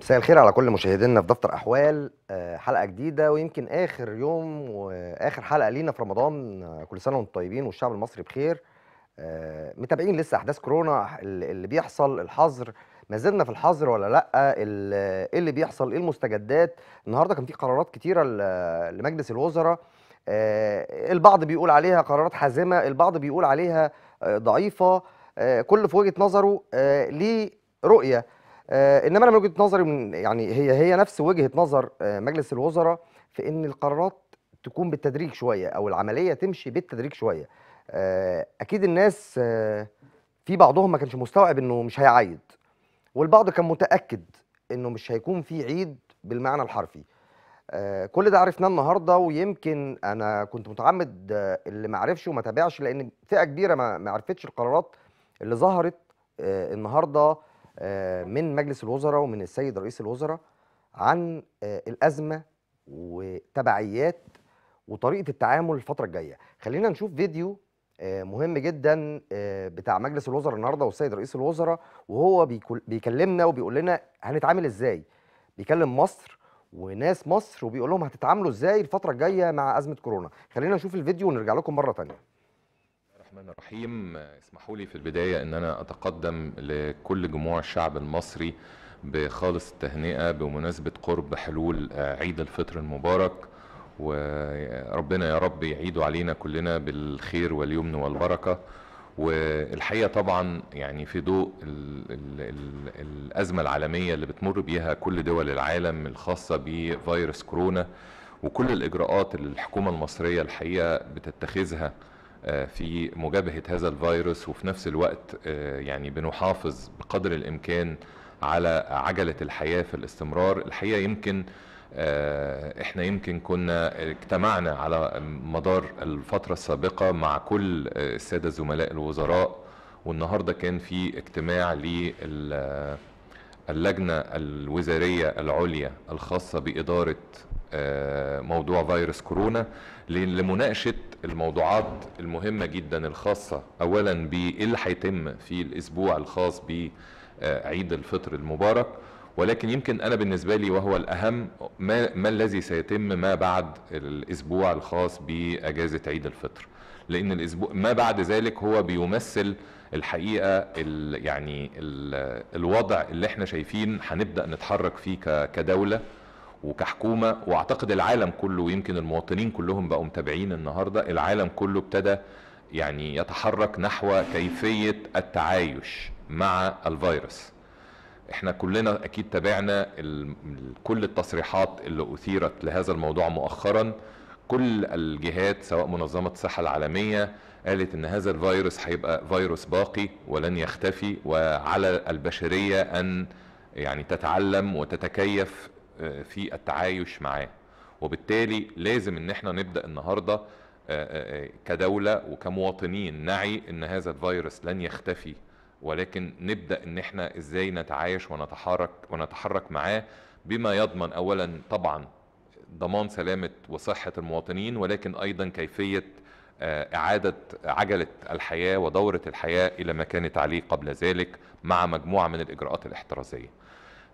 مساء الخير على كل مشاهدينا في دفتر احوال آه، حلقه جديده ويمكن اخر يوم واخر حلقه لينا في رمضان آه، كل سنه وانتم طيبين والشعب المصري بخير آه، متابعين لسه احداث كورونا اللي بيحصل الحظر ما زلنا في الحظر ولا لا ايه اللي بيحصل ايه المستجدات النهارده كان في قرارات كتيره لمجلس الوزراء البعض بيقول عليها قرارات حازمه البعض بيقول عليها ضعيفه كل في وجهه نظره ليه رؤيه آه، انما انا من وجهه نظري من يعني هي هي نفس وجهه نظر آه، مجلس الوزراء في ان القرارات تكون بالتدريج شويه او العمليه تمشي بالتدريج شويه آه، اكيد الناس في بعضهم ما كانش مستوعب انه مش هيعيد والبعض كان متاكد انه مش هيكون في عيد بالمعنى الحرفي كل ده عرفناه النهارده ويمكن انا كنت متعمد اللي ما عرفش وما تابعش لان فئه كبيره ما عرفتش القرارات اللي ظهرت النهارده آه، من مجلس الوزراء ومن السيد رئيس الوزراء عن آه، الازمه وتبعيات وطريقه التعامل الفتره الجايه خلينا نشوف فيديو آه، مهم جدا بتاع مجلس الوزراء النهارده والسيد رئيس الوزراء وهو بيكلمنا وبيقول لنا هنتعامل ازاي بيكلم مصر وناس مصر وبيقول لهم هتتعاملوا ازاي الفتره الجايه مع ازمه كورونا خلينا نشوف الفيديو ونرجع لكم مره ثانيه الرحمن الرحيم اسمحوا لي في البداية ان انا اتقدم لكل جموع الشعب المصري بخالص التهنئة بمناسبة قرب حلول عيد الفطر المبارك وربنا يا رب يعيده علينا كلنا بالخير واليمن والبركة والحقيقه طبعا يعني في ضوء الـ الـ الـ الازمه العالميه اللي بتمر بيها كل دول العالم الخاصه بفيروس كورونا وكل الاجراءات اللي الحكومه المصريه الحقيقه بتتخذها آه، في مجابهه هذا الفيروس وفي نفس الوقت آه، يعني بنحافظ بقدر الامكان على عجله الحياه في الاستمرار الحقيقه يمكن آه، احنا يمكن كنا اجتمعنا على مدار الفتره السابقه مع كل الساده زملاء الوزراء والنهارده كان في اجتماع لل اللجنة الوزارية العليا الخاصة بإدارة آه، موضوع فيروس كورونا لمناقشة الموضوعات المهمة جدا الخاصة أولا بإيه اللي هيتم في الأسبوع الخاص بعيد آه، الفطر المبارك ولكن يمكن أنا بالنسبة لي وهو الأهم ما, ما الذي سيتم ما بعد الأسبوع الخاص بأجازة عيد الفطر لان الاسبوع ما بعد ذلك هو بيمثل الحقيقه الـ يعني الـ الوضع اللي احنا شايفين هنبدا نتحرك فيه كدوله وكحكومه واعتقد العالم كله ويمكن المواطنين كلهم بقوا متابعين النهارده العالم كله ابتدى يعني يتحرك نحو كيفيه التعايش مع الفيروس احنا كلنا اكيد تابعنا كل التصريحات اللي اثيرت لهذا الموضوع مؤخرا كل الجهات سواء منظمة الصحة العالمية قالت ان هذا الفيروس هيبقى فيروس باقي ولن يختفي وعلى البشرية ان يعني تتعلم وتتكيف آه، في التعايش معاه وبالتالي لازم ان احنا نبدا النهارده آه، آه، كدوله وكمواطنين نعي ان هذا الفيروس لن يختفي ولكن نبدا ان احنا ازاي نتعايش ونتحرك ونتحرك معاه بما يضمن اولا طبعا ضمان سلامة وصحة المواطنين ولكن أيضا كيفية آه، إعادة عجلة الحياة ودورة الحياة إلى ما كانت عليه قبل ذلك مع مجموعة من الإجراءات الاحترازية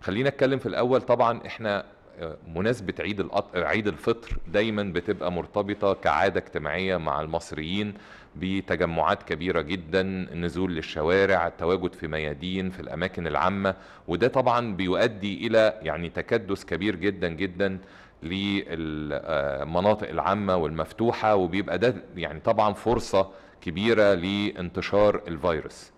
خلينا أتكلم في الأول طبعا إحنا آه، مناسبة عيد عيد الفطر دايما بتبقى مرتبطة كعادة اجتماعية مع المصريين بتجمعات كبيرة جدا نزول للشوارع التواجد في ميادين في الأماكن العامة وده طبعا بيؤدي إلى يعني تكدس كبير جدا جدا للمناطق العامة والمفتوحة وبيبقى ده يعني طبعا فرصة كبيرة لانتشار الفيروس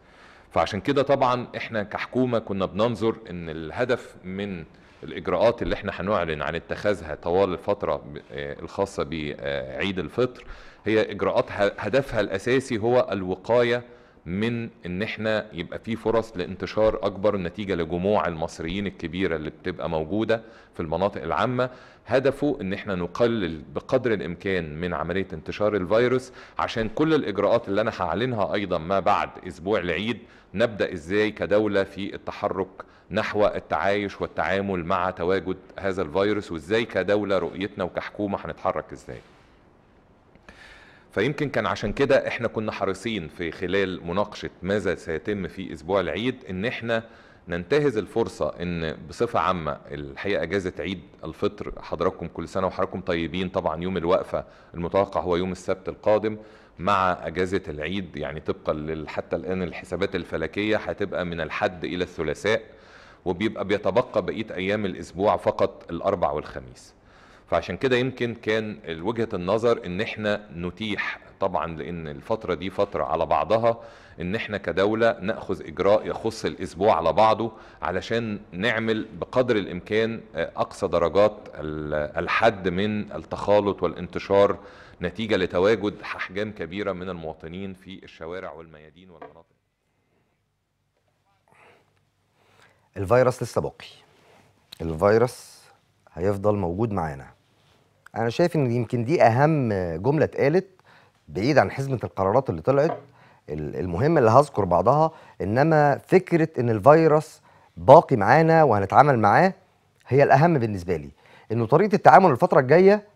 فعشان كده طبعا احنا كحكومة كنا بننظر ان الهدف من الاجراءات اللي احنا هنعلن عن اتخاذها طوال الفتره آه، الخاصه بعيد الفطر هي اجراءات هدفها الاساسي هو الوقايه من ان احنا يبقى في فرص لانتشار اكبر نتيجه لجموع المصريين الكبيره اللي بتبقى موجوده في المناطق العامه هدفه ان احنا نقلل بقدر الامكان من عمليه انتشار الفيروس عشان كل الاجراءات اللي انا هعلنها ايضا ما بعد اسبوع العيد نبدا ازاي كدوله في التحرك نحو التعايش والتعامل مع تواجد هذا الفيروس وازاي كدوله رؤيتنا وكحكومه هنتحرك ازاي فيمكن كان عشان كده احنا كنا حريصين في خلال مناقشه ماذا سيتم في اسبوع العيد ان احنا ننتهز الفرصه ان بصفه عامه الحقيقه اجازه عيد الفطر حضراتكم كل سنه وحضراتكم طيبين طبعا يوم الوقفه المتوقع هو يوم السبت القادم مع اجازه العيد يعني طبقا حتى الان الحسابات الفلكيه هتبقى من الحد الى الثلاثاء وبيبقى بيتبقى بقيه ايام الاسبوع فقط الاربع والخميس فعشان كده يمكن كان وجهه النظر ان احنا نتيح طبعا لان الفتره دي فتره على بعضها ان احنا كدوله ناخذ اجراء يخص الاسبوع على بعضه علشان نعمل بقدر الامكان آه، اقصى درجات الحد من التخالط والانتشار نتيجه لتواجد احجام كبيره من المواطنين في الشوارع والميادين والمناطق الفيروس لسه باقي الفيروس هيفضل موجود معانا انا شايف ان يمكن دي اهم جمله اتقالت بعيد عن حزمه القرارات اللي طلعت المهم اللي هذكر بعضها انما فكره ان الفيروس باقي معانا وهنتعامل معاه هي الاهم بالنسبه لي انه طريقه التعامل الفتره الجايه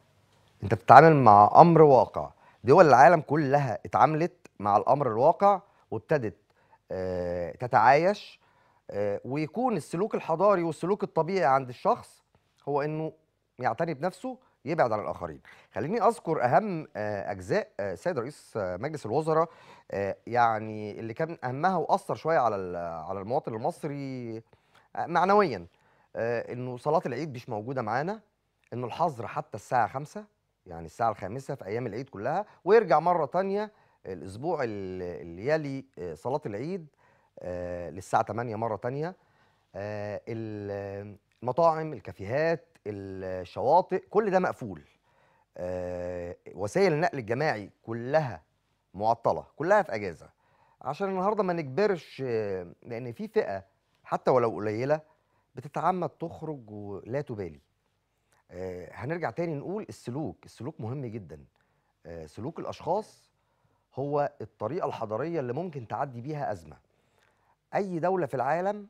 انت بتتعامل مع امر واقع دول العالم كلها اتعاملت مع الامر الواقع وابتدت آه، تتعايش آه، ويكون السلوك الحضاري والسلوك الطبيعي عند الشخص هو انه يعتني بنفسه يبعد عن الاخرين خليني اذكر اهم آه، اجزاء آه، سيد رئيس آه، مجلس الوزراء يعني اللي كان اهمها واثر شويه على على المواطن المصري معنويا انه صلاه العيد مش موجوده معانا انه الحظر حتى الساعه 5 يعني الساعه الخامسه في ايام العيد كلها ويرجع مره ثانيه الاسبوع اللي يلي صلاه العيد للساعه 8 مره ثانيه المطاعم الكافيهات الشواطئ كل ده مقفول آه وسائل النقل الجماعي كلها معطله كلها في اجازه عشان النهارده ما نجبرش آه، لان في فئه حتى ولو قليله بتتعمد تخرج ولا تبالي آه هنرجع تاني نقول السلوك السلوك مهم جدا آه، سلوك الاشخاص هو الطريقه الحضاريه اللي ممكن تعدي بيها ازمه اي دوله في العالم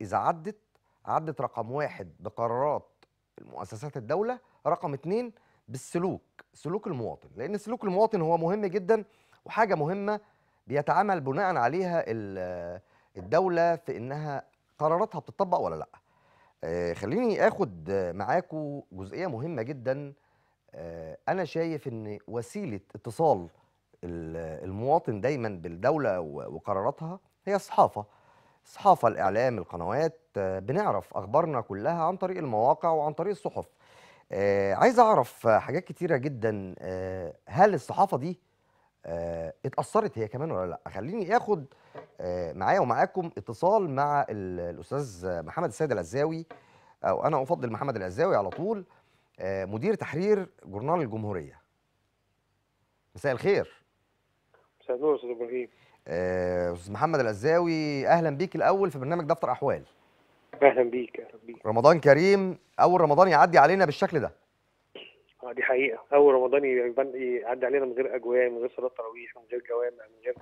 اذا عدت عدت رقم واحد بقرارات المؤسسات الدولة رقم اتنين بالسلوك سلوك المواطن لأن سلوك المواطن هو مهم جدا وحاجة مهمة بيتعامل بناء عليها الدولة في إنها قراراتها بتطبق ولا لأ آه، خليني أخد معاكم جزئية مهمة جدا آه، أنا شايف إن وسيلة اتصال المواطن دايما بالدولة وقراراتها هي الصحافة الصحافه الاعلام القنوات آه، بنعرف اخبارنا كلها عن طريق المواقع وعن طريق الصحف آه، عايز اعرف حاجات كتيره جدا آه، هل الصحافه دي اتاثرت هي كمان ولا لا خليني اخد معايا ومعاكم اتصال مع الاستاذ محمد السيد العزاوي او انا افضل محمد العزاوي على طول مدير تحرير جورنال الجمهوريه مساء الخير مساء النور استاذ ابراهيم آه، استاذ محمد العزاوي اهلا بيك الاول في برنامج دفتر احوال اهلا بيك اهلا بيك رمضان كريم اول رمضان يعدي علينا بالشكل ده اه دي حقيقه اول رمضان يعدي علينا من غير اجواء من غير صلاه تراويح من غير جوامع من غير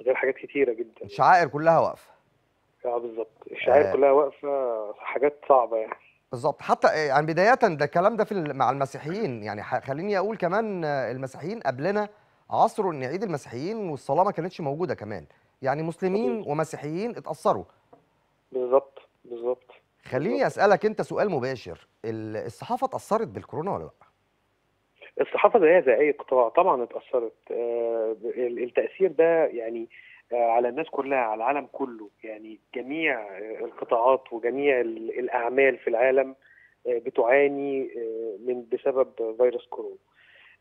من غير حاجات كتيره جدا الشعائر كلها واقفه اه بالظبط الشعائر آه. كلها واقفه حاجات صعبه يعني بالظبط حتى آه، يعني بدايه ده الكلام ده في مع المسيحيين يعني خليني اقول كمان آه، المسيحيين قبلنا عصر ان عيد المسيحيين والصلاه ما كانتش موجوده كمان يعني مسلمين ومسيحيين اتاثروا بالظبط بالظبط خليني اسالك انت سؤال مباشر الصحافه اتاثرت بالكورونا ولا لا الصحافه زي زي اي قطاع طبعا اتاثرت آه، التاثير ده يعني آه، على الناس كلها على العالم كله يعني جميع آه، القطاعات وجميع الاعمال في العالم بتعاني من بسبب فيروس كورونا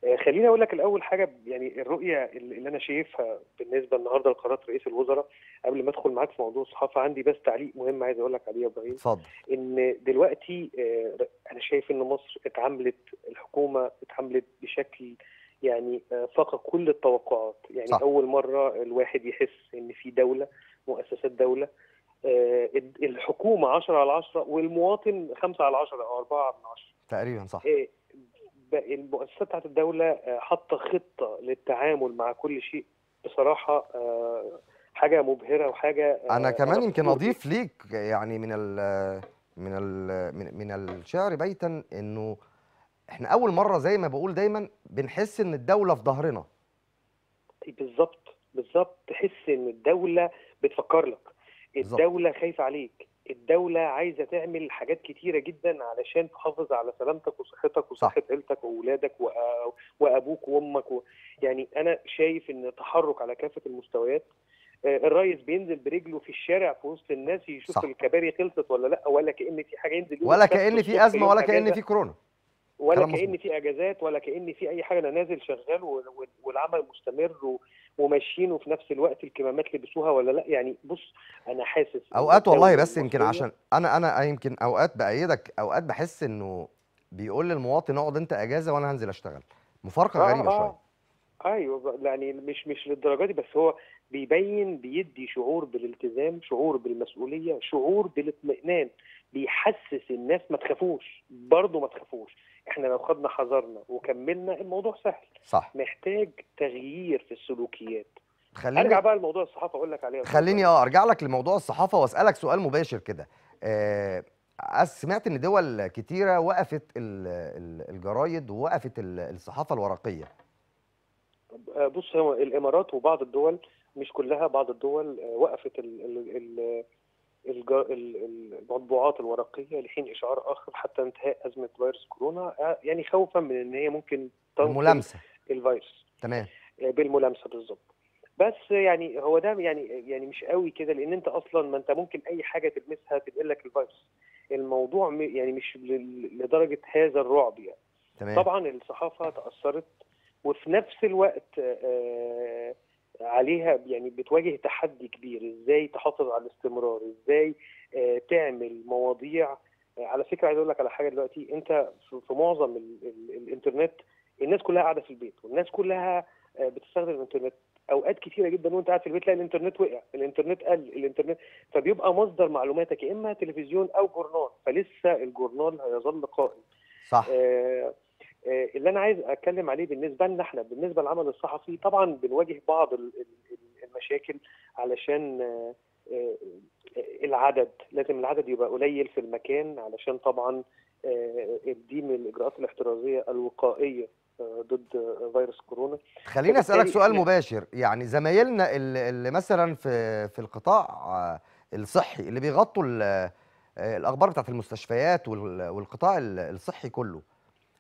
آه، خليني اقول لك الاول حاجه يعني الرؤيه اللي انا شايفها بالنسبه النهارده لقرارات رئيس الوزراء قبل ما ادخل معاك في موضوع الصحافه عندي بس تعليق مهم عايز اقول لك عليه يا ابراهيم اتفضل ان دلوقتي آه، انا شايف ان مصر اتعاملت الحكومه اتعاملت بشكل يعني آه، فاق كل التوقعات يعني صح. اول مره الواحد يحس ان في دوله مؤسسات دوله الحكومه 10 على 10 والمواطن 5 على 10 او 4 من 10 تقريبا صح المؤسسه بتاعت الدوله آه، حاطه خطه للتعامل مع كل شيء بصراحه آه، حاجه مبهره وحاجه آه، انا كمان يمكن اضيف ليك يعني من الـ من الـ من الشعر بيتا انه احنا اول مره زي ما بقول دايما بنحس ان الدوله في ظهرنا بالظبط بالظبط تحس ان الدوله بتفكر لك الدوله خايفه عليك الدولة عايزة تعمل حاجات كتيرة جدا علشان تحافظ على سلامتك وصحتك وصحة عيلتك وأولادك وأبوك وأمك و... يعني أنا شايف إن تحرك على كافة المستويات آه، الريس بينزل برجله في الشارع في وسط الناس يشوف صح. الكباري خلصت ولا لا ولا كأن في حاجة ينزل ولا كأن في أزمة ولا كأن في كورونا ولا كأن في أجازات ولا كأن في أي حاجة أنا نازل شغال والعمل مستمر وماشيين وفي نفس الوقت الكمامات لبسوها ولا لا يعني بص انا حاسس اوقات والله بس يمكن عشان انا انا يمكن اوقات بايدك اوقات بحس انه بيقول للمواطن اقعد انت اجازه وانا هنزل اشتغل مفارقه آه غريبه آه. شويه ايوه يعني مش مش للدرجه دي بس هو بيبين بيدي شعور بالالتزام شعور بالمسؤوليه شعور بالاطمئنان بيحسس الناس ما تخافوش برضه ما تخافوش احنا لو خدنا حذرنا وكملنا الموضوع سهل صح محتاج تغيير السلوكيات خليني ارجع بقى لموضوع الصحافه اقول لك عليها خليني اه ارجع لك لموضوع الصحافه واسالك سؤال مباشر كده آه سمعت ان دول كتيره وقفت الجرايد ووقفت الصحافه الورقيه آه، بص هو الامارات وبعض الدول مش كلها بعض الدول آه، وقفت ال ال ال المطبوعات الورقيه لحين اشعار اخر حتى انتهاء ازمه فيروس كورونا آه، يعني خوفا من ان هي ممكن تنقل الملامسه الفيروس تمام بالملامسه بالظبط بس يعني هو ده يعني يعني مش قوي كده لان انت اصلا ما انت ممكن اي حاجه تلمسها تنقل لك الفيروس الموضوع يعني مش لدرجه هذا الرعب يعني تمام. طبعا الصحافه تاثرت وفي نفس الوقت عليها يعني بتواجه تحدي كبير ازاي تحافظ على الاستمرار ازاي تعمل مواضيع على فكره عايز اقول لك على حاجه دلوقتي انت في معظم الانترنت الناس كلها قاعده في البيت والناس كلها آه، بتستخدم الانترنت اوقات كتيره جدا وانت قاعد في البيت تلاقي الانترنت وقع الانترنت قل الانترنت فبيبقى مصدر معلوماتك يا اما تلفزيون او جورنال فلسه الجورنال هيظل قائم صح آه آه اللي انا عايز اتكلم عليه بالنسبه لنا احنا بالنسبه للعمل الصحفي طبعا بنواجه بعض المشاكل علشان آه،, آه العدد لازم العدد يبقى قليل في المكان علشان طبعا آه، دي من الاجراءات الاحترازيه الوقائيه ضد فيروس كورونا خليني اسالك سؤال يعني مباشر يعني زمايلنا اللي مثلا في في القطاع آه، الصحي اللي بيغطوا آه، الاخبار بتاعت المستشفيات والقطاع الصحي كله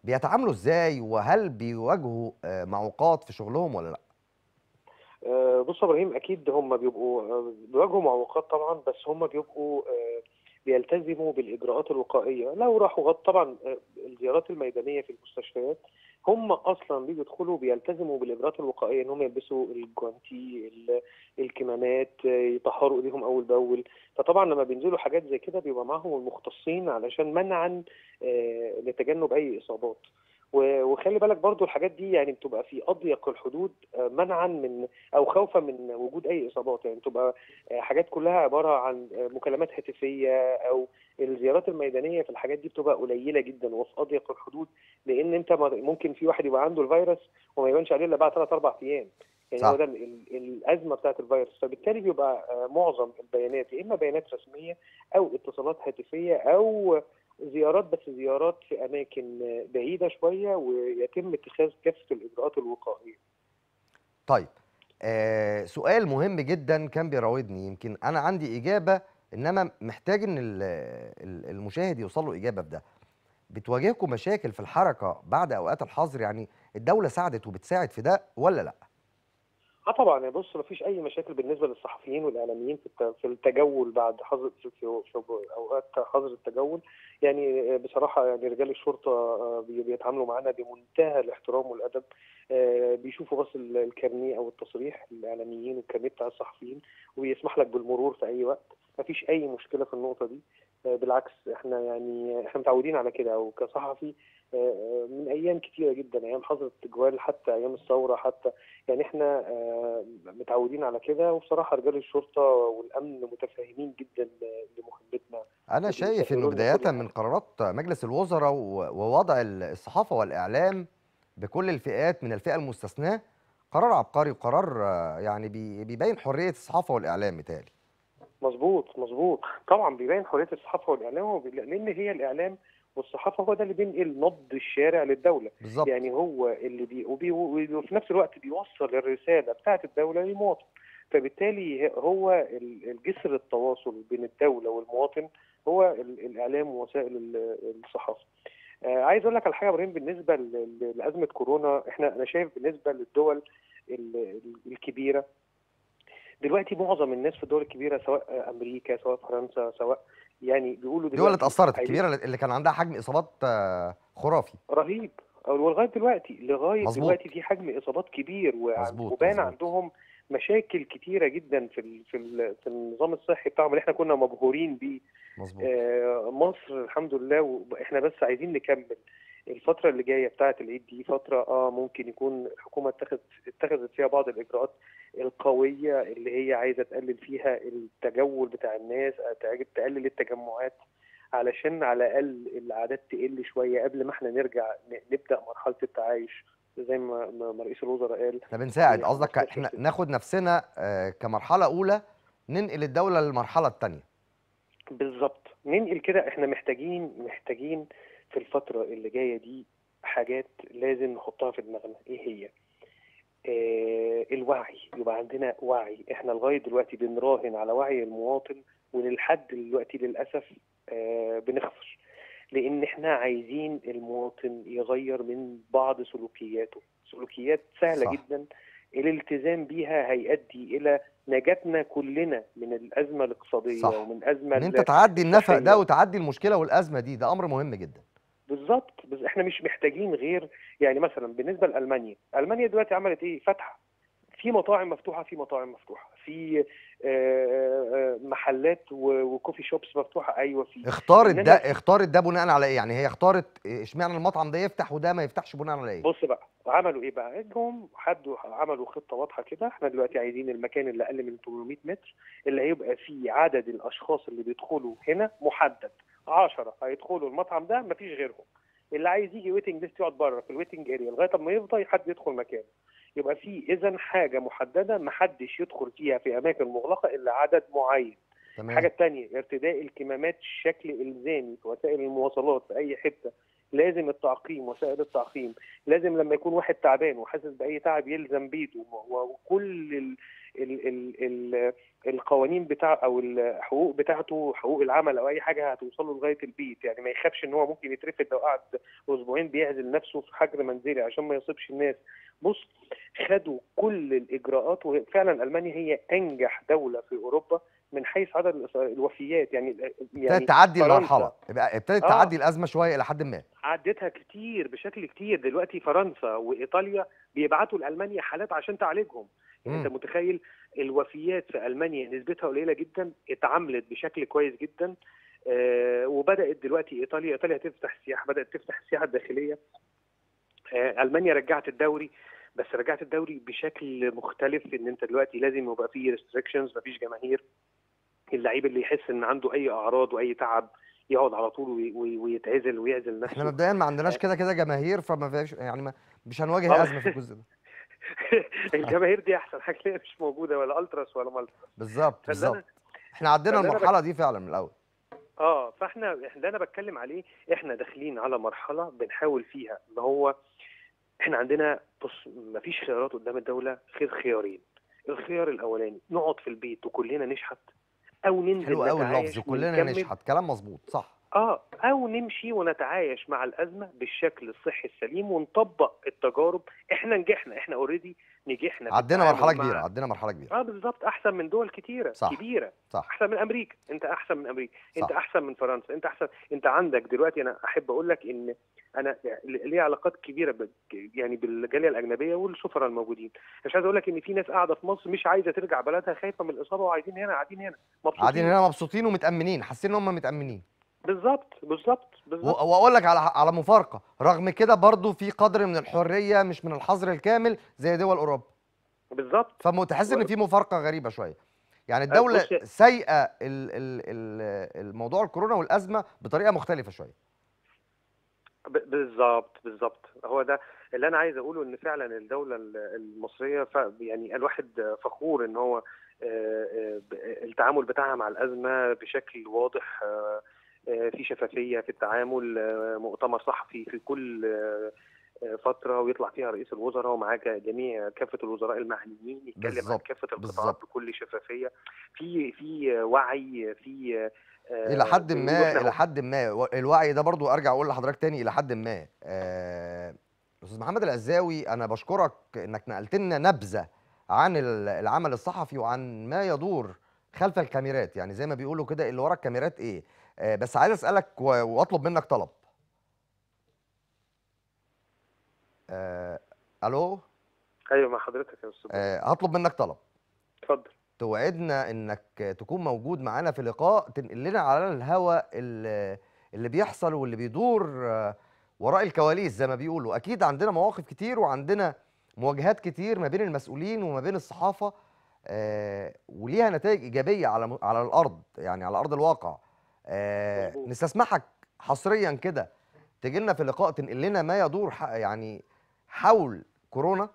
بيتعاملوا ازاي وهل بيواجهوا آه، معوقات في شغلهم ولا لا بص يا ابراهيم اكيد هم بيبقوا بيواجهوا معوقات طبعا بس هم بيبقوا بيلتزموا بالاجراءات الوقائيه لو راحوا غط طبعا آه، الزيارات الميدانيه في المستشفيات هم اصلا بيدخلوا بيلتزموا بالاجراءات الوقائيه ان هم يلبسوا الجوانتي الكمامات آه، يطهروا ايديهم اول باول فطبعا لما بينزلوا حاجات زي كده بيبقى معاهم المختصين علشان منعا آه، لتجنب اي اصابات وخلي بالك برضو الحاجات دي يعني بتبقى في اضيق الحدود آه، منعا من او خوفا من وجود اي اصابات يعني بتبقى آه، حاجات كلها عباره عن آه، مكالمات هاتفيه او الزيارات الميدانيه في الحاجات دي بتبقى قليله جدا وفي اضيق الحدود لان انت ممكن في واحد يبقى عنده الفيروس وما يبانش عليه الا بعد ثلاث اربع ايام يعني صح. هو ده الازمه بتاعت الفيروس فبالتالي بيبقى معظم البيانات يا اما بيانات رسميه او اتصالات هاتفيه او زيارات بس زيارات في اماكن بعيده شويه ويتم اتخاذ كافه الاجراءات الوقائيه. طيب آه سؤال مهم جدا كان بيراودني يمكن انا عندي اجابه انما محتاج ان المشاهد يوصل له اجابه بده. بتواجهكم مشاكل في الحركه بعد اوقات الحظر يعني الدوله ساعدت وبتساعد في ده ولا لا؟ اه طبعا بص ما فيش اي مشاكل بالنسبه للصحفيين والاعلاميين في في التجول بعد حظر في اوقات حظر التجول يعني بصراحه يعني رجال الشرطه آه، بيتعاملوا معانا بمنتهى الاحترام والادب آه، بيشوفوا بس الكارنيه او التصريح الاعلاميين والكارنيه بتاع الصحفيين وبيسمح لك بالمرور في اي وقت ما فيش اي مشكله في النقطه دي آه، بالعكس احنا يعني احنا متعودين على كده وكصحفي آه، آه، من ايام كثيره جدا ايام حظر التجوال حتى ايام الثوره حتى يعني احنا آه، متعودين على كده وبصراحه رجال الشرطه والامن متفاهمين جدا لمهمتنا انا شايف انه بدايه من قرارات مجلس الوزراء ووضع الصحافه والاعلام بكل الفئات من الفئه المستثناه قرار عبقري وقرار يعني بيبين حريه الصحافه والاعلام مثالي مظبوط مظبوط طبعا بيبين حريه الصحافه والاعلام لان هي الاعلام والصحافه هو ده اللي بينقل نبض الشارع للدوله بالزبط. يعني هو اللي بي وبي وفي نفس الوقت بيوصل الرساله بتاعه الدوله للمواطن فبالتالي هو الجسر التواصل بين الدوله والمواطن هو الاعلام ووسائل الصحافه آه عايز اقول لك على حاجه ابراهيم بالنسبه لازمه كورونا احنا انا شايف بالنسبه للدول الكبيره دلوقتي معظم الناس في الدول الكبيره سواء امريكا سواء فرنسا سواء يعني بيقولوا دلوقتي اللي اتاثرت الكبيره اللي كان عندها حجم اصابات آه، خرافي رهيب ولغايه دلوقتي لغايه مزبوط. دلوقتي في حجم اصابات كبير وبان عندهم مشاكل كتيره جدا في في, في النظام الصحي بتاعهم اللي احنا كنا مبهورين بيه آه مصر الحمد لله واحنا بس عايزين نكمل الفتره اللي جايه بتاعه العيد دي فتره اه ممكن يكون الحكومه اتخذت اتخذت فيها بعض الاجراءات القويه اللي هي عايزه تقلل فيها التجول بتاع الناس آه، تقلل التجمعات علشان على الاقل الاعداد تقل شويه قبل ما احنا نرجع نبدا مرحله التعايش زي ما ما رئيس الوزراء قال احنا بنساعد يعني قصدك احنا ناخد نفسنا آه، كمرحله اولى ننقل الدوله للمرحله الثانيه بالظبط ننقل كده احنا محتاجين محتاجين في الفتره اللي جايه دي حاجات لازم نحطها في دماغنا ايه هي آه الوعي يبقى عندنا وعي احنا لغايه دلوقتي بنراهن على وعي المواطن ولحد دلوقتي للاسف آه بنخسر لان احنا عايزين المواطن يغير من بعض سلوكياته سلوكيات سهله صح. جدا الالتزام بيها هيؤدي الى نجاتنا كلنا من الازمه الاقتصاديه صح. ومن ازمه ان انت تعدي النفق ده وتعدي المشكله والازمه دي ده امر مهم جدا بالظبط بس احنا مش محتاجين غير يعني مثلا بالنسبه لالمانيا المانيا دلوقتي عملت ايه فتحه في مطاعم مفتوحه في مطاعم مفتوحه في آه، آه، آه، محلات وكوفي شوبس مفتوحه ايوه في اختارت ده اختارت ده بناء على ايه يعني هي اختارت اشمعنى المطعم ده يفتح وده ما يفتحش بناء على ايه بص بقى عملوا ايه بقى جم حدوا عملوا خطه واضحه كده احنا دلوقتي عايزين المكان اللي اقل من 800 متر اللي هيبقى فيه عدد الاشخاص اللي بيدخلوا هنا محدد 10 هيدخلوا المطعم ده مفيش غيرهم اللي عايز يجي ويتنج ليست يقعد بره في الويتنج اريا لغايه اما يفضى حد يدخل مكانه يبقى في اذا حاجه محدده ما حدش يدخل فيها في اماكن مغلقه الا عدد معين تمام. الحاجه الثانيه ارتداء الكمامات بشكل الزامي في وسائل المواصلات في اي حته لازم التعقيم وسائل التعقيم لازم لما يكون واحد تعبان وحاسس باي تعب يلزم بيته وكل ال ال ال القوانين بتاع او الحقوق بتاعته حقوق العمل او اي حاجه هتوصله لغايه البيت يعني ما يخافش ان هو ممكن يترفد لو قعد اسبوعين بيعزل نفسه في حجر منزلي عشان ما يصيبش الناس بص خدوا كل الاجراءات وفعلا المانيا هي انجح دوله في اوروبا من حيث عدد الوفيات يعني يعني ابتدت تعدي المرحله ابتدت آه. تعدي الازمه شويه الى حد ما عدتها كتير بشكل كتير دلوقتي فرنسا وايطاليا بيبعتوا لالمانيا حالات عشان تعالجهم يعني انت متخيل الوفيات في المانيا نسبتها قليله جدا اتعاملت بشكل كويس جدا آه وبدات دلوقتي ايطاليا ايطاليا تفتح سياحه بدات تفتح السياحه الداخليه آه المانيا رجعت الدوري بس رجعت الدوري بشكل مختلف ان انت دلوقتي لازم يبقى فيه ريستريكشنز مفيش جماهير اللعيب اللي يحس ان عنده اي اعراض واي تعب يقعد على طول ويتعزل ويعزل نفسه احنا مبدئيا ما عندناش آه. كده كده جماهير فما فيش يعني مش هنواجه آه. ازمه في الجزء ده الجماهير دي احسن حاجه هي مش موجوده ولا التراس ولا مالتا بالظبط بالظبط احنا عدينا المرحله دي فعلا من الاول اه فاحنا اللي انا بتكلم عليه احنا داخلين على مرحله بنحاول فيها ان هو احنا عندنا بص مفيش خيارات قدام الدوله غير خيارين الخيار الاولاني نقعد في البيت وكلنا نشحت او ننزل حلو قوي اللفظ كلنا نشحت كلام مظبوط صح اه او نمشي ونتعايش مع الازمه بالشكل الصحي السليم ونطبق التجارب احنا نجحنا احنا اوريدي نجحنا عدينا مرحله كبيره عدينا مرحله كبيره اه بالظبط احسن من دول كتيره صح. كبيره صح. احسن من امريكا انت احسن من امريكا صح. انت احسن من فرنسا انت احسن انت عندك دلوقتي انا احب اقول لك ان انا ليا علاقات كبيره ب... يعني بالجاليه الاجنبيه والسفراء الموجودين مش عايز اقول لك ان في ناس قاعده في مصر مش عايزه ترجع بلدها خايفه من الاصابه وعايزين هنا قاعدين هنا مبسوطين قاعدين هنا مبسوطين ومتامنين حاسين ان هم متامنين بالظبط بالظبط بالظبط واقول لك على على مفارقه رغم كده برضو في قدر من الحريه مش من الحظر الكامل زي دول اوروبا بالظبط فمتحس ان في مفارقه غريبه شويه يعني أه، الدوله سيئه الموضوع الكورونا والازمه بطريقه مختلفه شويه بالظبط بالظبط هو ده اللي انا عايز اقوله ان فعلا الدوله المصريه يعني الواحد فخور ان هو آه، آه، التعامل بتاعها مع الازمه بشكل واضح في شفافيه في التعامل آه، مؤتمر صحفي في كل آه، آه، فتره ويطلع فيها رئيس الوزراء ومعاه جميع كافه الوزراء المعنيين يتكلم عن كافه القطاعات بكل شفافيه في في وعي في الى حد ما الى حد ما الوعي ده برضو ارجع اقول لحضرتك تاني الى حد ما استاذ محمد العزاوي انا بشكرك انك نقلت لنا نبذه عن العمل الصحفي وعن ما يدور خلف الكاميرات يعني زي ما بيقولوا كده اللي ورا الكاميرات ايه آه، بس عايز اسالك واطلب منك طلب آه، الو ايوه مع حضرتك يا استاذ آه، هطلب منك طلب اتفضل توعدنا انك تكون موجود معانا في لقاء تنقل لنا على الهوا اللي بيحصل واللي بيدور وراء الكواليس زي ما بيقولوا اكيد عندنا مواقف كتير وعندنا مواجهات كتير ما بين المسؤولين وما بين الصحافه وليها نتائج ايجابيه على على الارض يعني على ارض الواقع آه، نستسمحك حصريا كده تجي لنا في لقاء تنقل لنا ما يدور يعني حول كورونا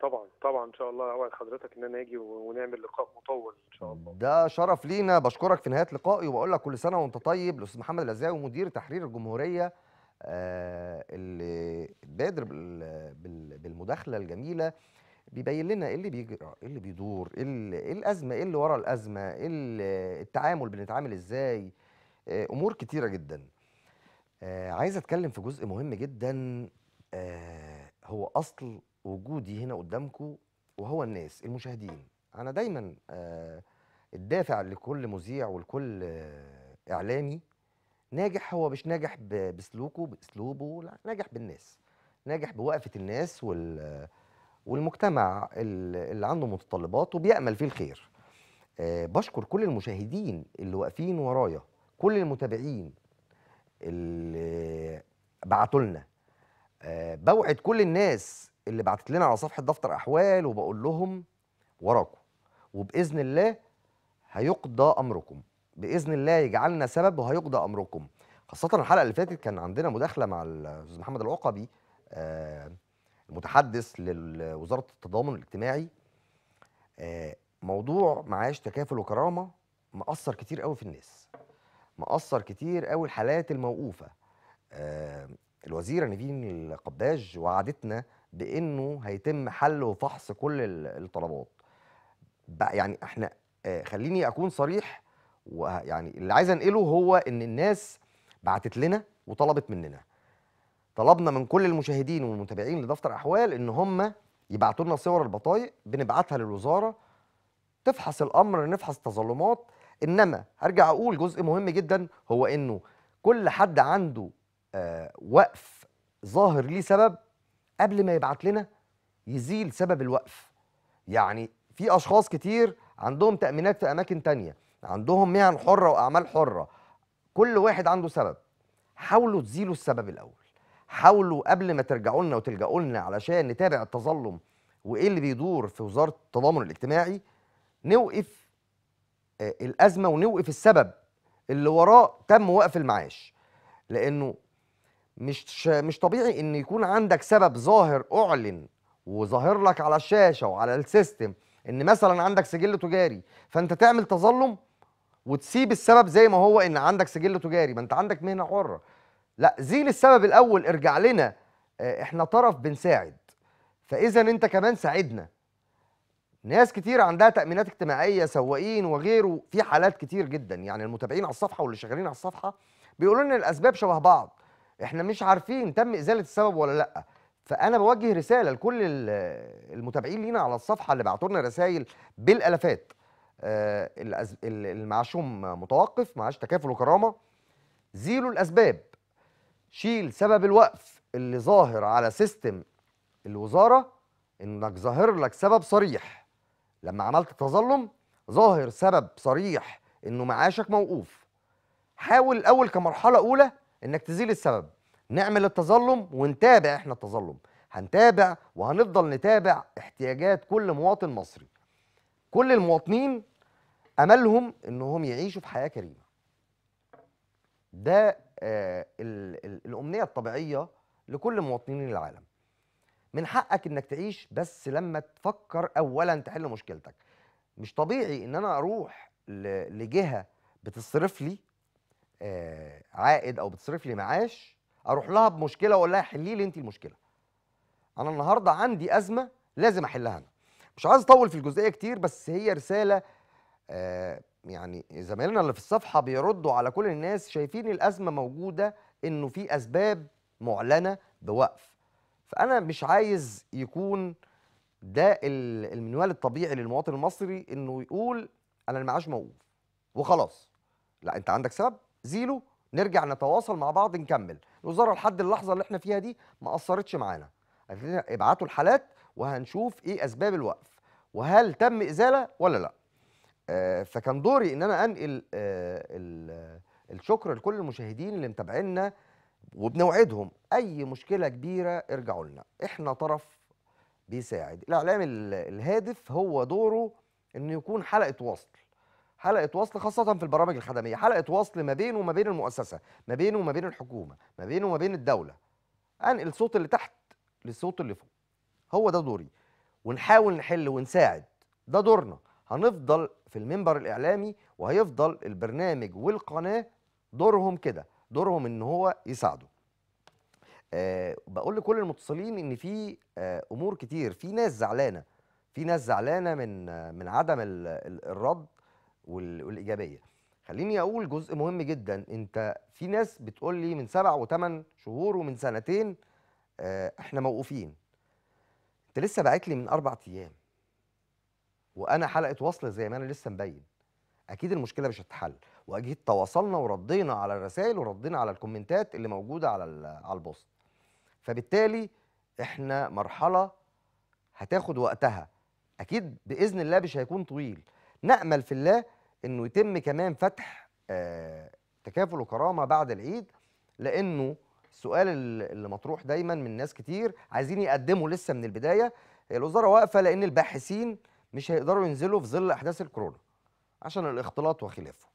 طبعا طبعا ان شاء الله اوعد حضرتك ان انا اجي ونعمل لقاء مطول ان شاء الله ده شرف لينا بشكرك في نهايه لقائي وبقول لك كل سنه وانت طيب الاستاذ محمد الازاوي مدير تحرير الجمهوريه آه اللي بادر بالمداخله الجميله بيبين لنا ايه اللي بيجرى آه، ايه اللي بيدور إيه, ايه الازمه ايه اللي ورا الازمه ايه التعامل بنتعامل ازاي آه، امور كتيره جدا آه، عايز اتكلم في جزء مهم جدا هو اصل وجودي هنا قدامكم وهو الناس المشاهدين انا دايما الدافع لكل مذيع ولكل اعلامي ناجح هو مش ناجح بسلوكه باسلوبه لا ناجح بالناس ناجح بوقفه الناس وال والمجتمع اللي عنده متطلبات وبيأمل فيه الخير آه، بشكر كل المشاهدين اللي واقفين ورايا كل المتابعين اللي بعتوا لنا آه، بوعد كل الناس اللي بعتت لنا على صفحه دفتر احوال وبقول لهم وراكم وباذن الله هيقضى امركم باذن الله يجعلنا سبب وهيقضى امركم خاصه الحلقه اللي فاتت كان عندنا مداخله مع الاستاذ محمد العقبي آه المتحدث لوزاره التضامن الاجتماعي آه، موضوع معاش تكافل وكرامه مأثر كتير قوي في الناس مأثر كتير قوي الحالات الموقوفه آه، الوزيره نيفين القباج وعدتنا بانه هيتم حل وفحص كل الطلبات يعني احنا آه، خليني اكون صريح ويعني اللي عايز انقله هو ان الناس بعتت لنا وطلبت مننا طلبنا من كل المشاهدين والمتابعين لدفتر احوال ان هم يبعتوا لنا صور البطايق بنبعتها للوزاره تفحص الامر نفحص تظلمات انما ارجع اقول جزء مهم جدا هو انه كل حد عنده آه وقف ظاهر ليه سبب قبل ما يبعت لنا يزيل سبب الوقف يعني في اشخاص كتير عندهم تامينات في اماكن تانية عندهم مهن حره واعمال حره كل واحد عنده سبب حاولوا تزيلوا السبب الاول حاولوا قبل ما ترجعوا لنا وتلجأوا لنا علشان نتابع التظلم وايه اللي بيدور في وزاره التضامن الاجتماعي نوقف آه، الازمه ونوقف السبب اللي وراه تم وقف المعاش لانه مش مش طبيعي ان يكون عندك سبب ظاهر اعلن وظاهر لك على الشاشه وعلى السيستم ان مثلا عندك سجل تجاري فانت تعمل تظلم وتسيب السبب زي ما هو ان عندك سجل تجاري ما انت عندك مهنه حره لا زيل السبب الاول ارجع لنا آه، احنا طرف بنساعد فاذا انت كمان ساعدنا ناس كتير عندها تامينات اجتماعيه سواقين وغيره في حالات كتير جدا يعني المتابعين على الصفحه واللي شغالين على الصفحه بيقولوا لنا الاسباب شبه بعض احنا مش عارفين تم ازاله السبب ولا لا فانا بوجه رساله لكل المتابعين لينا على الصفحه اللي بعتوا لنا رسائل بالالافات آه، المعشوم متوقف معاش تكافل وكرامه زيلوا الاسباب شيل سبب الوقف اللي ظاهر على سيستم الوزاره انك ظاهر لك سبب صريح لما عملت تظلم ظاهر سبب صريح انه معاشك موقوف حاول الاول كمرحله اولى انك تزيل السبب نعمل التظلم ونتابع احنا التظلم هنتابع وهنفضل نتابع احتياجات كل مواطن مصري كل المواطنين املهم انهم يعيشوا في حياه كريمه ده آه، الامنيه الطبيعيه لكل مواطنين العالم من حقك انك تعيش بس لما تفكر اولا تحل مشكلتك مش طبيعي ان انا اروح لجهه بتصرف لي آه، عائد او بتصرف لي معاش اروح لها بمشكله واقول لها حلي لي انت المشكله انا النهارده عندي ازمه لازم احلها انا مش عايز اطول في الجزئيه كتير بس هي رساله آه، يعني زمايلنا اللي في الصفحه بيردوا على كل الناس شايفين الازمه موجوده انه في اسباب معلنه بوقف فانا مش عايز يكون ده المنوال الطبيعي للمواطن المصري انه يقول انا المعاش موقوف وخلاص لا انت عندك سبب زيله نرجع نتواصل مع بعض نكمل الوزاره لحد اللحظه اللي احنا فيها دي ما اثرتش معانا ابعتوا الحالات وهنشوف ايه اسباب الوقف وهل تم ازاله ولا لا آه، فكان دوري ان انا انقل آه، الشكر لكل المشاهدين اللي متابعينا وبنوعدهم اي مشكله كبيره ارجعوا لنا احنا طرف بيساعد الاعلام الهادف هو دوره انه يكون حلقه وصل حلقه وصل خاصه في البرامج الخدميه حلقه وصل ما بينه وما بين المؤسسه ما بينه وما بين الحكومه ما بينه وما بين الدوله انقل الصوت اللي تحت للصوت اللي فوق هو ده دوري ونحاول نحل ونساعد ده دورنا هنفضل في المنبر الاعلامي وهيفضل البرنامج والقناه دورهم كده دورهم ان هو يساعده أه بقول لكل المتصلين ان في أه امور كتير في ناس زعلانه في ناس زعلانه من من عدم الـ الـ الرد والايجابيه خليني اقول جزء مهم جدا انت في ناس بتقول لي من سبع وثمان شهور ومن سنتين أه احنا موقوفين انت لسه باعت لي من اربع ايام وانا حلقه وصل زي ما انا لسه مبين اكيد المشكله مش هتتحل واكيد تواصلنا وردينا على الرسائل وردينا على الكومنتات اللي موجوده على على البوست فبالتالي احنا مرحله هتاخد وقتها اكيد باذن الله مش هيكون طويل نامل في الله انه يتم كمان فتح آه، تكافل وكرامه بعد العيد لانه السؤال اللي مطروح دايما من ناس كتير عايزين يقدموا لسه من البدايه الوزاره واقفه لان الباحثين مش هيقدروا ينزلوا في ظل احداث الكورونا عشان الاختلاط وخلافه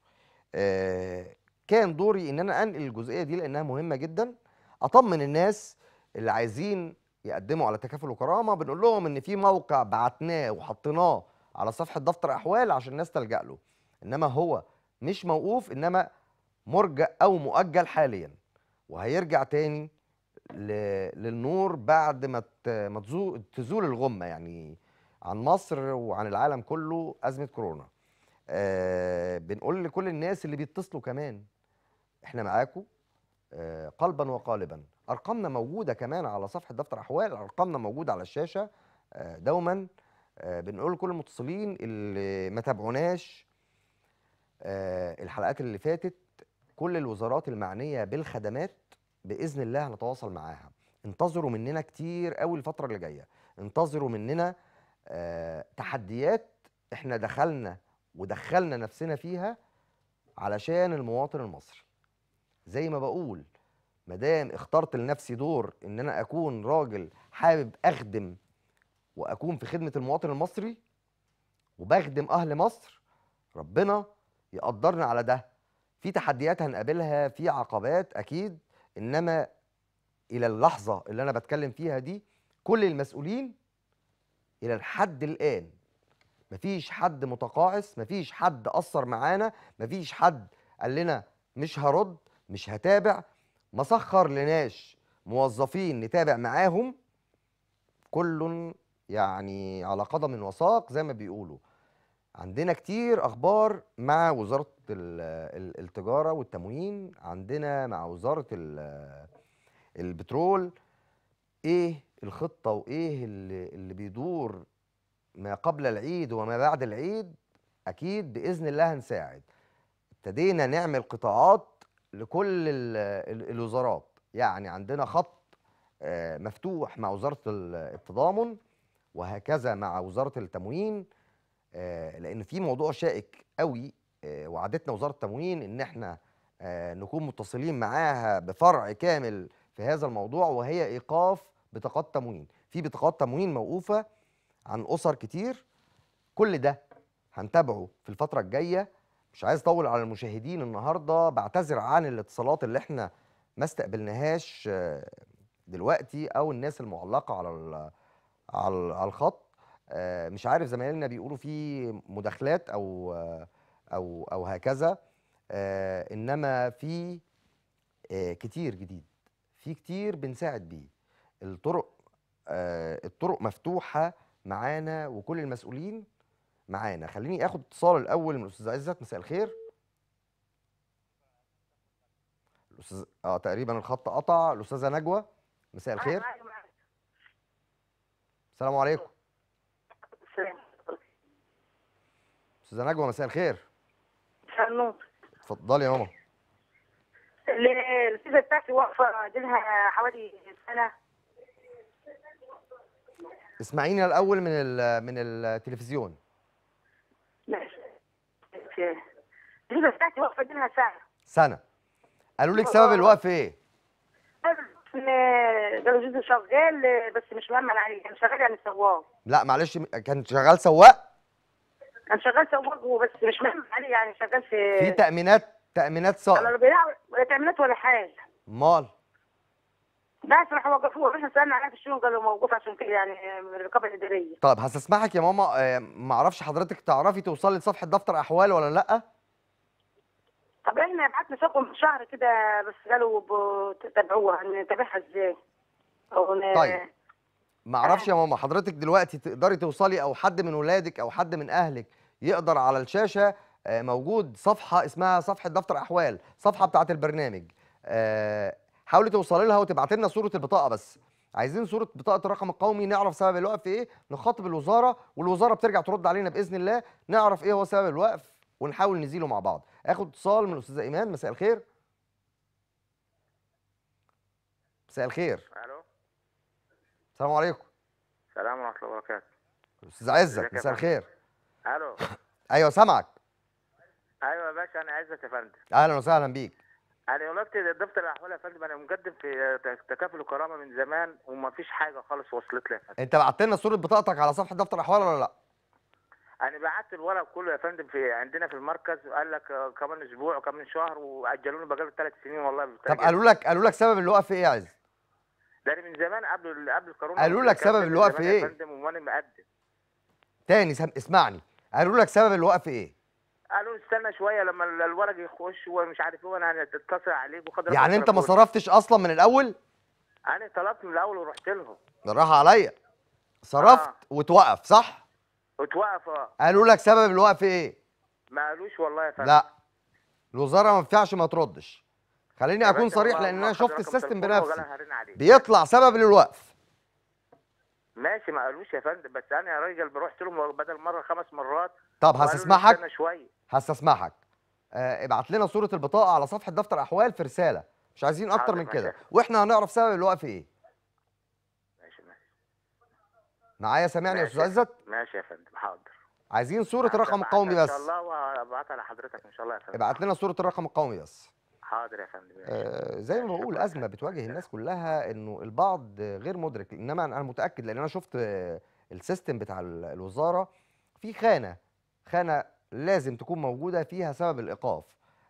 آه كان دوري ان انا انقل الجزئيه دي لانها مهمه جدا اطمن الناس اللي عايزين يقدموا على تكافل وكرامه بنقول لهم ان في موقع بعتناه وحطيناه على صفحه دفتر احوال عشان الناس تلجا له انما هو مش موقوف انما مرجع او مؤجل حاليا وهيرجع تاني للنور بعد ما ما تزول الغمه يعني عن مصر وعن العالم كله ازمه كورونا آه بنقول لكل الناس اللي بيتصلوا كمان احنا معاكم آه قلبا وقالبا ارقامنا موجوده كمان على صفحه دفتر احوال ارقامنا موجوده على الشاشه آه دوما آه بنقول لكل المتصلين اللي ما تابعوناش آه الحلقات اللي فاتت كل الوزارات المعنيه بالخدمات باذن الله هنتواصل معاها انتظروا مننا كتير قوي الفتره اللي جايه انتظروا مننا آه، تحديات احنا دخلنا ودخلنا نفسنا فيها علشان المواطن المصري زي ما بقول مدام اخترت لنفسي دور ان انا اكون راجل حابب اخدم واكون في خدمه المواطن المصري وبخدم اهل مصر ربنا يقدرنا على ده في تحديات هنقابلها في عقبات اكيد انما الى اللحظه اللي انا بتكلم فيها دي كل المسؤولين الى الحد الان مفيش حد متقاعس مفيش حد قصر معانا مفيش حد قال لنا مش هرد مش هتابع ما سخر لناش موظفين نتابع معاهم كل يعني على قدم وساق زي ما بيقولوا عندنا كتير اخبار مع وزاره التجاره والتموين عندنا مع وزاره البترول ايه الخطه وايه اللي, بيدور ما قبل العيد وما بعد العيد اكيد باذن الله هنساعد ابتدينا نعمل قطاعات لكل الوزارات يعني عندنا خط آه، مفتوح مع وزاره التضامن وهكذا مع وزاره التموين آه، لان في موضوع شائك قوي آه، وعدتنا وزاره التموين ان احنا نكون متصلين معاها بفرع كامل في هذا الموضوع وهي ايقاف بطاقات تموين في بطاقات تموين موقوفه عن اسر كتير كل ده هنتابعه في الفتره الجايه مش عايز اطول على المشاهدين النهارده بعتذر عن الاتصالات اللي احنا ما استقبلناهاش آه، دلوقتي او الناس المعلقه على على الخط آه، مش عارف زمايلنا بيقولوا في مداخلات او آه، او او هكذا انما في كتير جديد في كتير بنساعد بيه الطرق آه الطرق مفتوحه معانا وكل المسؤولين معانا خليني اخد اتصال الاول من الاستاذ عزت مساء الخير الاستاذ اه تقريبا الخط قطع الاستاذه نجوى مساء الخير السلام عليكم استاذه نجوى مساء الخير مساء النور اتفضلي يا ماما الفيزا بتاعتي واقفه دي لها حوالي سنه اسمعينا الاول من ال من التلفزيون ماشي الوظيفه إيه بتاعتي واقفه لنا سنه سنه قالوا لك سبب آه. الوقف ايه؟ قالوا جوزي شغال بس مش مهم عليه كان شغال يعني سواق لا معلش كان شغال سواق؟ كان شغال سواق وبس مش مهم عليه يعني شغال في في تأمينات تأمينات صائب لا تأمينات ولا حاجه امال بس راح وقفوه احنا سالنا عليها في الشؤون قالوا موقوف عشان كده يعني الرقابه الاداريه طيب هستسمحك يا ماما آه، ما اعرفش حضرتك تعرفي توصلي لصفحه دفتر احوال ولا لا طب احنا بعتنا شكوى من شهر كده بس قالوا تتابعوها نتابعها ازاي طيب ما اعرفش يا ماما حضرتك دلوقتي تقدري توصلي او حد من ولادك او حد من اهلك يقدر على الشاشه آه، موجود صفحه اسمها صفحه دفتر احوال صفحه بتاعه البرنامج آه، حاولي توصلي لها وتبعتي لنا صوره البطاقه بس عايزين صوره بطاقه الرقم القومي نعرف سبب الوقف في ايه نخاطب الوزاره والوزاره بترجع ترد علينا باذن الله نعرف ايه هو سبب الوقف ونحاول نزيله مع بعض اخد اتصال من الاستاذه ايمان مساء الخير مساء الخير الو السلام عليكم السلام ورحمه الله وبركاته استاذ عزت مساء الخير الو ايوه سامعك ايوه يا باشا انا عزت يا فندم اهلا وسهلا بيك انا يعني ولاده دفتر الاحوال يا فندم انا مقدم في تكافل الكرامه من زمان ومفيش حاجه خالص وصلت لي يا فندم انت بعت لنا صوره بطاقتك على صفحه دفتر الاحوال ولا لا؟ انا بعت الورق كله يا فندم في عندنا في المركز وقال لك كمان اسبوع وكمان شهر واجلوا لي بقاله ثلاث سنين والله طب قالوا لك قالوا لك سبب الوقف ايه يا عز؟ ده انا من زمان قبل قبل الكورونا قالوا لك سبب الوقف ايه؟ يا فندم وانا مقدم تاني سم... اسمعني قالوا لك سبب الوقف ايه؟ قالوا استنى شويه لما الورق يخش ومش عارف ايه وانا هتصل عليك وخد يعني انت ما صرفتش اصلا من الاول؟ انا طلبت من الاول ورحت لهم بالراحه عليا صرفت آه. وتوقف صح؟ وتوقف اه قالوا لك سبب الوقف ايه؟ ما قالوش والله يا فندم لا الوزاره ما ينفعش ما تردش خليني اكون صريح لان انا شفت السيستم بنفسي بيطلع سبب للوقف ماشي ما قالوش يا فندم بس انا يا راجل رحت لهم بدل مره خمس مرات طب هستسمحك هستسمحك آه ابعت لنا صوره البطاقه على صفحه دفتر احوال في رساله مش عايزين اكتر من كده واحنا هنعرف سبب الوقف ايه ماشي ماشي معايا سامعني يا استاذ عزت ماشي يا فندم حاضر عايزين صوره الرقم القومي بس ان شاء الله وابعتها لحضرتك ان شاء الله يا فندم ابعت لنا صوره الرقم القومي بس حاضر يا فندم آه زي ما بقول ازمه بتواجه الناس كلها انه البعض غير مدرك انما انا متاكد لان انا شفت السيستم بتاع الوزاره في خانه خانه لازم تكون موجوده فيها سبب الايقاف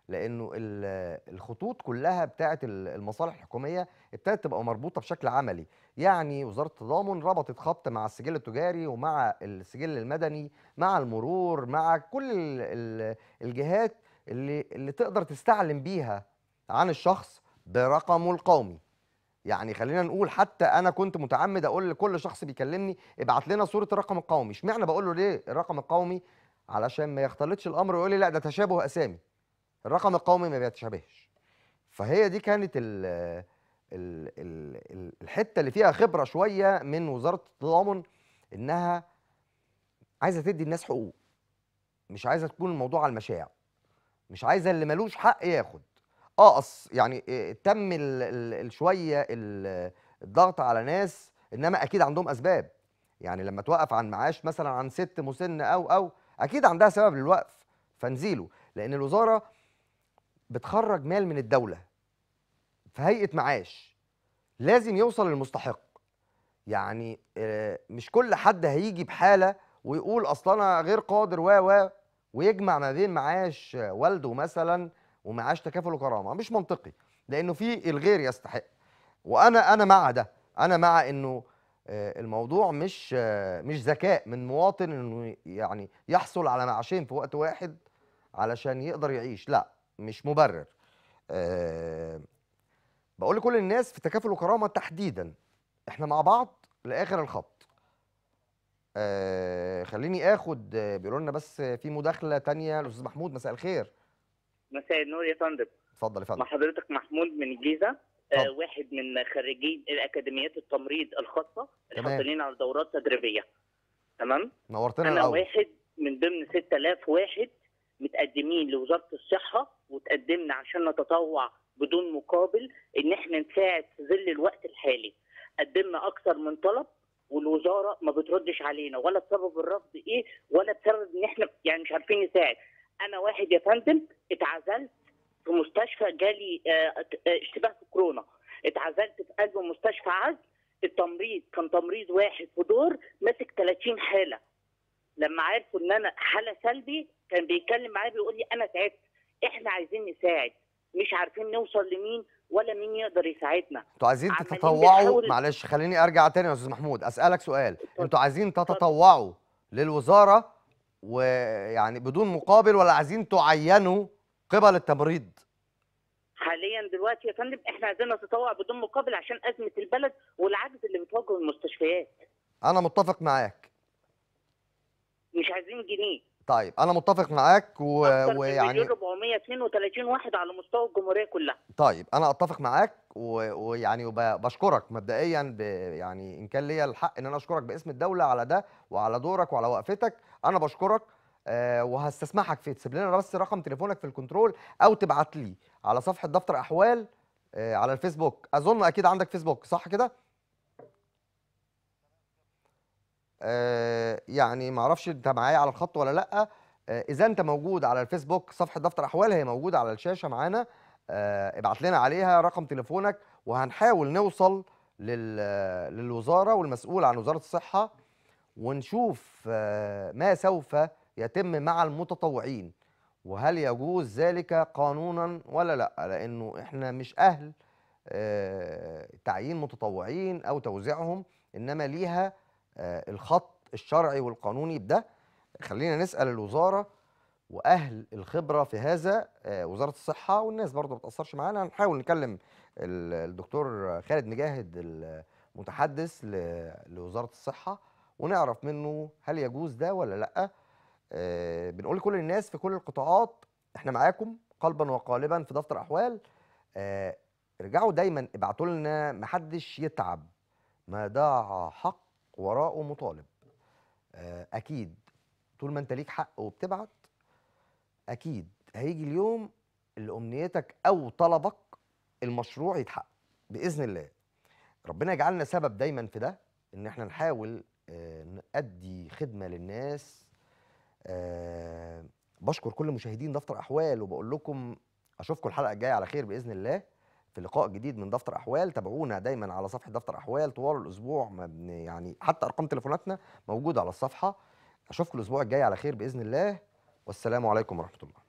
لانه الخطوط كلها بتاعه المصالح الحكوميه ابتدت تبقى مربوطه بشكل عملي يعني وزاره التضامن ربطت خط مع السجل التجاري ومع السجل المدني مع المرور مع كل الجهات اللي اللي تقدر تستعلم بيها عن الشخص برقمه القومي يعني خلينا نقول حتى انا كنت متعمد اقول لكل شخص بيكلمني ابعت لنا صوره الرقم القومي اشمعنى بقول له ليه الرقم القومي علشان ما يختلطش الامر ويقول لي لا ده تشابه اسامي الرقم القومي ما بيتشابهش فهي دي كانت الـ الـ الـ الحته اللي فيها خبره شويه من وزاره التضامن انها عايزه تدي الناس حقوق مش عايزه تكون الموضوع على المشاع مش عايزه اللي ملوش حق ياخد اقص آه، يعني آه، تم شويه الضغط على ناس انما اكيد عندهم اسباب يعني لما توقف عن معاش مثلا عن ست مسن او او اكيد عندها سبب للوقف فنزيله لان الوزاره بتخرج مال من الدوله في هيئه معاش لازم يوصل للمستحق يعني آه، مش كل حد هيجي بحاله ويقول اصل انا غير قادر و و ويجمع ما بين معاش والده مثلا ومعاش تكافل وكرامه مش منطقي لانه في الغير يستحق وانا انا مع ده انا مع انه آه، الموضوع مش آه، مش ذكاء من مواطن انه يعني يحصل على معاشين في وقت واحد علشان يقدر يعيش لا مش مبرر آه، بقول لكل الناس في تكافل وكرامه تحديدا احنا مع بعض لاخر الخط آه خليني اخد آه، بيقولوا لنا بس في مداخله تانية الاستاذ محمود مساء الخير مساء النور يا فندم اتفضل يا فندم مع حضرتك محمود من الجيزه آه واحد من خريجي الاكاديميات التمريض الخاصه الحاصلين على دورات تدريبيه تمام نورتنا انا الأول. واحد من ضمن 6000 واحد متقدمين لوزاره الصحه وتقدمنا عشان نتطوع بدون مقابل ان احنا نساعد في ظل الوقت الحالي قدمنا اكثر من طلب والوزاره ما بتردش علينا ولا بسبب الرفض ايه ولا بسبب ان احنا يعني مش عارفين نساعد انا واحد يا فندم اتعزلت في مستشفى جالي آه، آه، اشتباه في كورونا اتعزلت في قلب مستشفى عزل التمريض كان تمريض واحد في دور ماسك 30 حاله لما عرفوا ان انا حاله سلبي كان بيتكلم معايا بيقول لي انا تعبت احنا عايزين نساعد مش عارفين نوصل لمين ولا مين يقدر يساعدنا انتوا عايزين تتطوعوا معلش خليني ارجع تاني يا استاذ محمود اسالك سؤال انتوا عايزين تتطوعوا للوزاره ويعني بدون مقابل ولا عايزين تعينوا قبل التمريض حاليا دلوقتي يا فندم احنا عايزين نتطوع بدون مقابل عشان ازمه البلد والعجز اللي بتواجهه المستشفيات انا متفق معاك مش عايزين جنيه طيب انا متفق معاك و... ويعني مليون 432 واحد على مستوى الجمهوريه كلها طيب انا اتفق معاك و... ويعني وبشكرك مبدئيا ب... يعني ان كان ليا الحق ان انا اشكرك باسم الدوله على ده وعلى دورك وعلى وقفتك انا بشكرك آه وهستسمحك في تسيب لنا بس رقم تليفونك في الكنترول او تبعت لي على صفحه دفتر احوال آه على الفيسبوك اظن اكيد عندك فيسبوك صح كده آه، يعني ما اعرفش انت معايا على الخط ولا لا آه، اذا انت موجود على الفيسبوك صفحه دفتر احوال هي موجوده على الشاشه معانا آه، ابعت لنا عليها رقم تليفونك وهنحاول نوصل للوزاره والمسؤول عن وزاره الصحه ونشوف ما سوف يتم مع المتطوعين وهل يجوز ذلك قانونا ولا لا لانه احنا مش اهل تعيين متطوعين او توزيعهم انما ليها آه، الخط الشرعي والقانوني بده خلينا نسال الوزاره واهل الخبره في هذا آه، وزاره الصحه والناس برضو ما بتاثرش معانا هنحاول نكلم الدكتور خالد مجاهد المتحدث لوزاره الصحه ونعرف منه هل يجوز ده ولا لا آه، بنقول لكل الناس في كل القطاعات احنا معاكم قلبا وقالبا في دفتر احوال ارجعوا دايما ابعتوا لنا محدش يتعب ما ضاع حق وراءه مطالب آه، اكيد طول ما انت ليك حق وبتبعت اكيد هيجي اليوم اللي امنيتك او طلبك المشروع يتحقق باذن الله ربنا يجعلنا سبب دايما في ده ان احنا نحاول آه، نأدي خدمه للناس آه، بشكر كل مشاهدين دفتر احوال وبقول لكم اشوفكم الحلقه الجايه على خير باذن الله في لقاء جديد من دفتر احوال تابعونا دايما على صفحه دفتر احوال طوال الاسبوع يعني حتى ارقام تليفوناتنا موجوده على الصفحه اشوفكم الاسبوع الجاي على خير باذن الله والسلام عليكم ورحمه الله